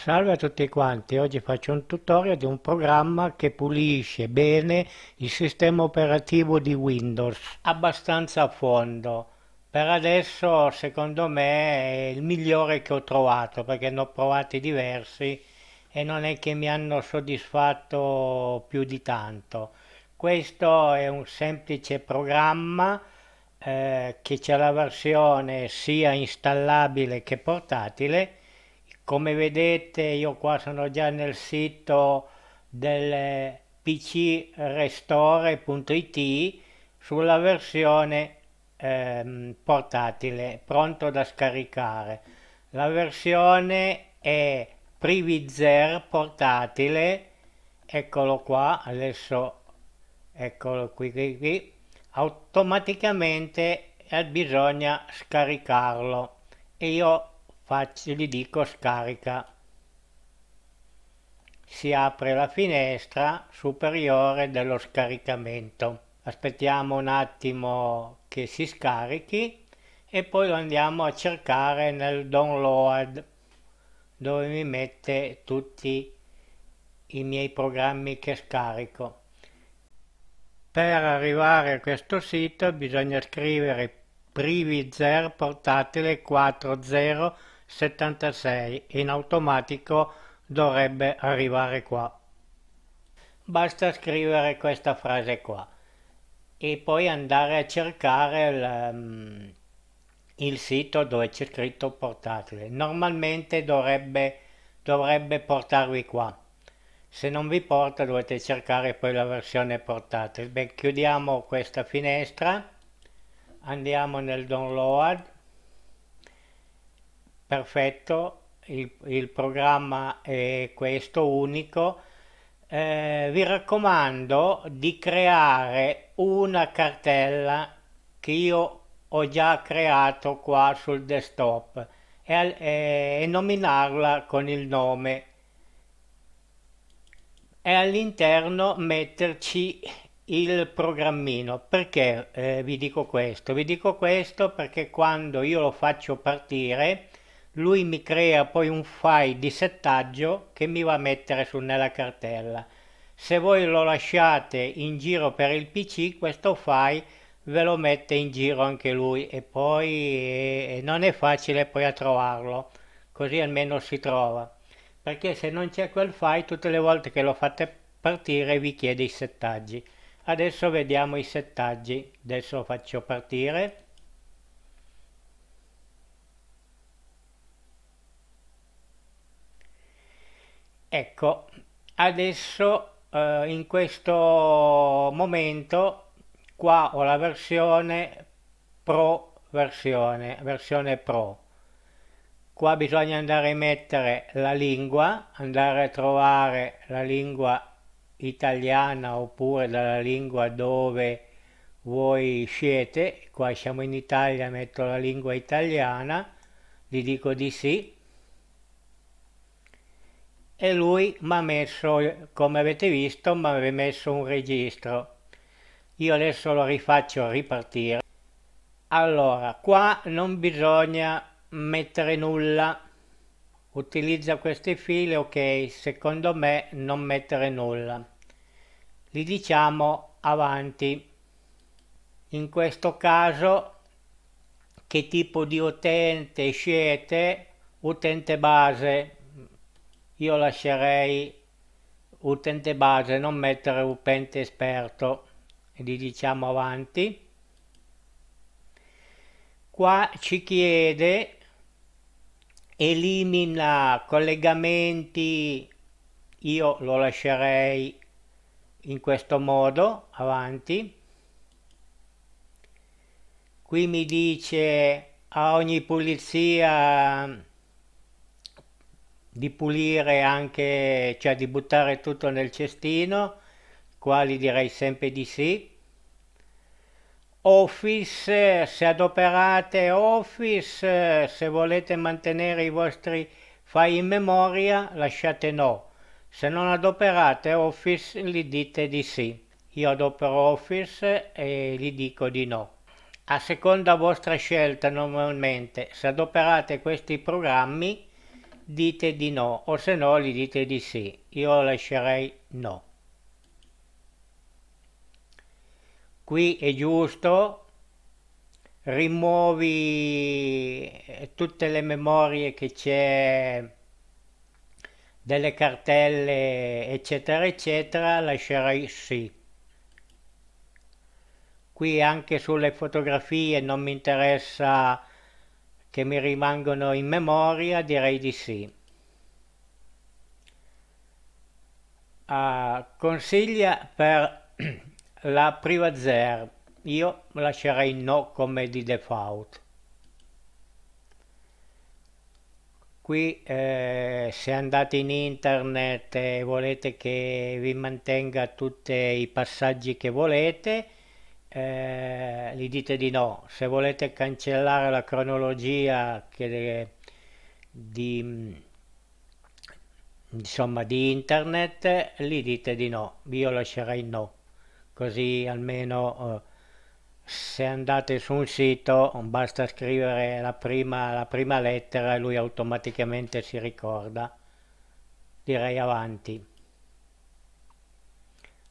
Salve a tutti quanti, oggi faccio un tutorial di un programma che pulisce bene il sistema operativo di Windows abbastanza a fondo. Per adesso secondo me è il migliore che ho trovato perché ne ho provati diversi e non è che mi hanno soddisfatto più di tanto. Questo è un semplice programma eh, che c'è la versione sia installabile che portatile come vedete io qua sono già nel sito del pcrestore.it sulla versione ehm, portatile pronto da scaricare. La versione è Privizer portatile, eccolo qua, adesso eccolo qui, qui, qui. automaticamente eh, bisogna scaricarlo e io faccio, gli dico scarica si apre la finestra superiore dello scaricamento aspettiamo un attimo che si scarichi e poi lo andiamo a cercare nel download dove mi mette tutti i miei programmi che scarico per arrivare a questo sito bisogna scrivere privizer portatile 40 76 in automatico dovrebbe arrivare qua. Basta scrivere questa frase qua e poi andare a cercare il, um, mm, il sito dove c'è scritto portatile. Normalmente dovrebbe, dovrebbe portarvi qua. Se non vi porta dovete cercare poi la versione portatile. Beh, chiudiamo questa finestra, andiamo nel download perfetto, il, il programma è questo unico. Eh, vi raccomando di creare una cartella che io ho già creato qua sul desktop e, e, e nominarla con il nome e all'interno metterci il programmino perché eh, vi dico questo vi dico questo perché quando io lo faccio partire lui mi crea poi un file di settaggio che mi va a mettere su nella cartella. Se voi lo lasciate in giro per il PC, questo file ve lo mette in giro anche lui e poi e non è facile poi a trovarlo, così almeno si trova. Perché se non c'è quel file, tutte le volte che lo fate partire vi chiede i settaggi. Adesso vediamo i settaggi. Adesso faccio partire. ecco adesso eh, in questo momento qua ho la versione pro versione versione pro qua bisogna andare a mettere la lingua andare a trovare la lingua italiana oppure dalla lingua dove voi siete qua siamo in Italia metto la lingua italiana gli dico di sì e lui mi ha messo, come avete visto, mi aveva messo un registro. Io adesso lo rifaccio ripartire. Allora, qua non bisogna mettere nulla. Utilizza queste file, ok, secondo me non mettere nulla. Li diciamo avanti. In questo caso che tipo di utente siete? Utente base, io lascerei utente base, non mettere utente esperto, e gli diciamo avanti. Qua ci chiede elimina collegamenti, io lo lascerei in questo modo, avanti. Qui mi dice a ogni pulizia di pulire anche, cioè di buttare tutto nel cestino, quali direi sempre di sì. Office, se adoperate Office, se volete mantenere i vostri file in memoria, lasciate no. Se non adoperate Office, gli dite di sì. Io adopero Office e gli dico di no. A seconda vostra scelta normalmente, se adoperate questi programmi, dite di no o se no gli dite di sì. Io lascerei no. Qui è giusto, rimuovi eh, tutte le memorie che c'è delle cartelle eccetera eccetera lascerei sì qui anche sulle fotografie non mi interessa che mi rimangono in memoria direi di sì. Uh, consiglia per la Privazer, io lascerei no come di default. Qui eh, se andate in internet e volete che vi mantenga tutti i passaggi che volete, eh, gli dite di no. Se volete cancellare la cronologia che, di, insomma, di internet, gli dite di no. Io lascerei no, così almeno... Eh, se andate su un sito basta scrivere la prima, la prima, lettera e lui automaticamente si ricorda. Direi avanti.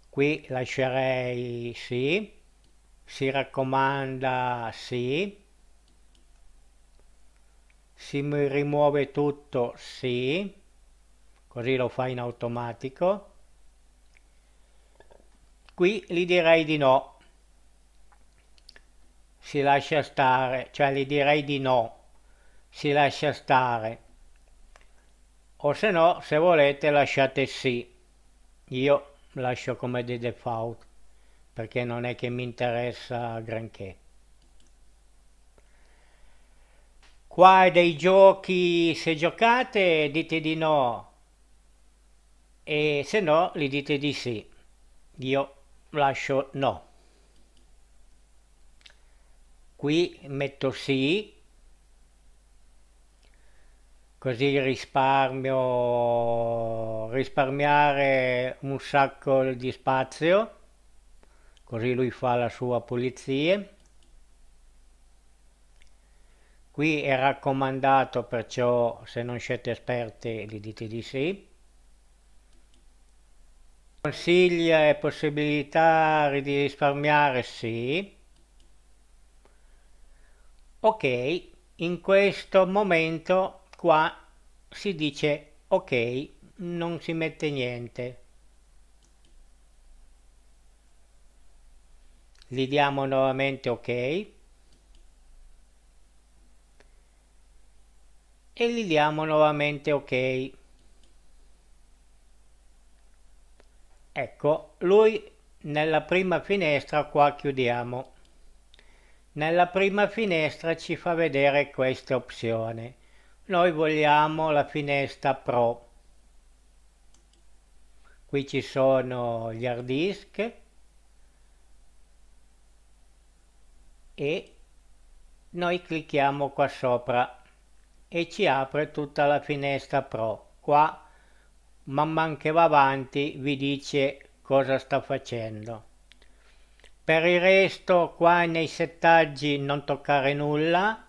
Qui lascerei sì si raccomanda sì si rimuove tutto sì così lo fa in automatico qui gli direi di no si lascia stare cioè gli direi di no si lascia stare o se no se volete lasciate sì io lascio come di default perché non è che mi interessa granché. Qua è dei giochi, se giocate dite di no e se no li dite di sì. Io lascio no. Qui metto sì, così risparmio risparmiare un sacco di spazio così lui fa la sua pulizia qui è raccomandato perciò se non siete esperti gli dite di sì consiglia e possibilità di risparmiare sì ok in questo momento qua si dice ok non si mette niente gli diamo nuovamente ok e gli diamo nuovamente ok ecco lui nella prima finestra qua chiudiamo nella prima finestra ci fa vedere questa opzione noi vogliamo la finestra pro qui ci sono gli hard disk e noi clicchiamo qua sopra e ci apre tutta la finestra pro qua man mano che va avanti vi dice cosa sta facendo per il resto qua nei settaggi non toccare nulla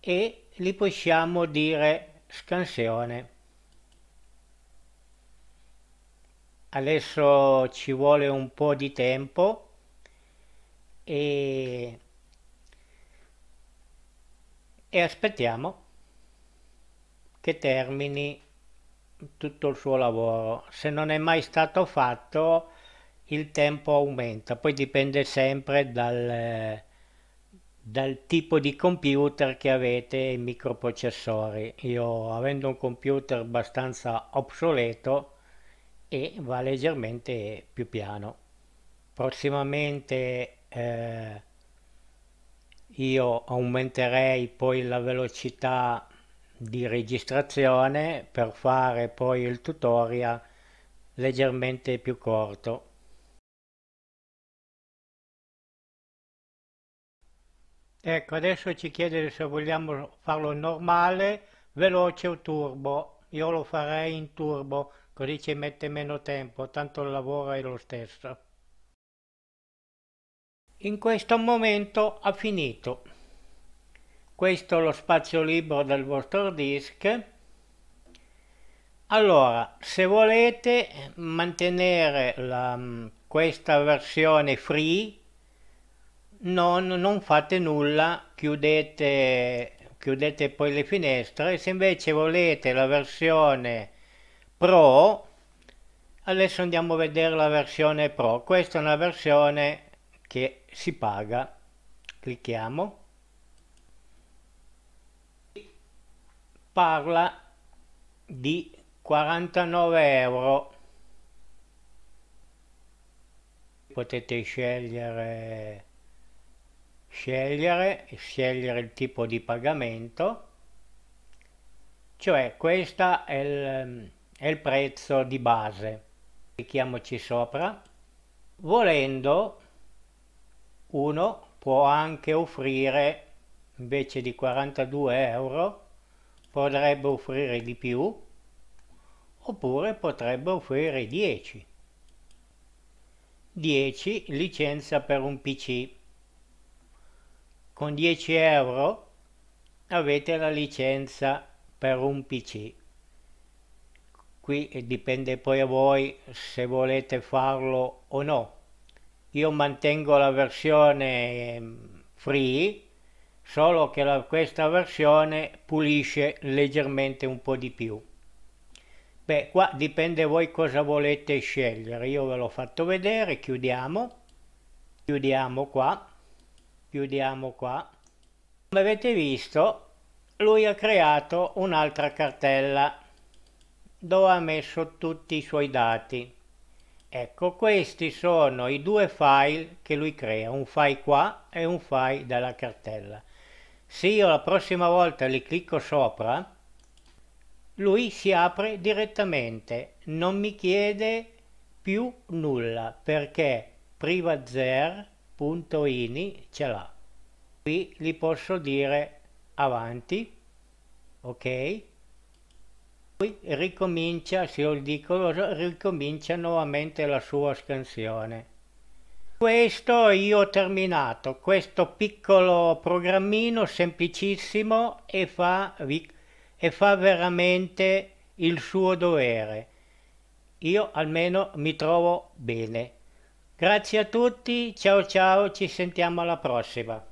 e li possiamo dire scansione adesso ci vuole un po' di tempo e e aspettiamo che termini tutto il suo lavoro. Se non è mai stato fatto il tempo aumenta, poi dipende sempre dal, dal tipo di computer che avete e i microprocessori. Io avendo un computer abbastanza obsoleto e va leggermente più piano. Prossimamente eh, io aumenterei poi la velocità di registrazione per fare poi il tutorial leggermente più corto. Ecco, adesso ci chiede se vogliamo farlo normale, veloce o turbo. Io lo farei in turbo, così ci mette meno tempo, tanto il lavoro è lo stesso. In questo momento ha finito. Questo è lo spazio libero del vostro disk. Allora, se volete mantenere la, mm, questa versione free, non, non fate nulla, chiudete, chiudete poi le finestre. Se invece volete la versione pro, adesso andiamo a vedere la versione pro. Questa è una versione che si paga clicchiamo parla di 49 euro potete scegliere scegliere scegliere il tipo di pagamento cioè questo è il, è il prezzo di base clicchiamoci sopra volendo uno può anche offrire invece di 42 euro potrebbe offrire di più oppure potrebbe offrire 10 10 licenza per un pc con 10 euro avete la licenza per un pc qui dipende poi a voi se volete farlo o no io mantengo la versione ehm, free solo che la, questa versione pulisce leggermente un po' di più beh qua dipende voi cosa volete scegliere io ve l'ho fatto vedere chiudiamo chiudiamo qua chiudiamo qua come avete visto lui ha creato un'altra cartella dove ha messo tutti i suoi dati Ecco, questi sono i due file che lui crea, un file qua e un file dalla cartella. Se io la prossima volta li clicco sopra, lui si apre direttamente, non mi chiede più nulla perché privazer.ini ce l'ha. Qui gli posso dire avanti, ok? Poi ricomincia, si Sioldico ricomincia nuovamente la sua scansione. Questo io ho terminato, questo piccolo programmino semplicissimo e fa, e fa veramente il suo dovere. Io almeno mi trovo bene. Grazie a tutti, ciao ciao, ci sentiamo alla prossima.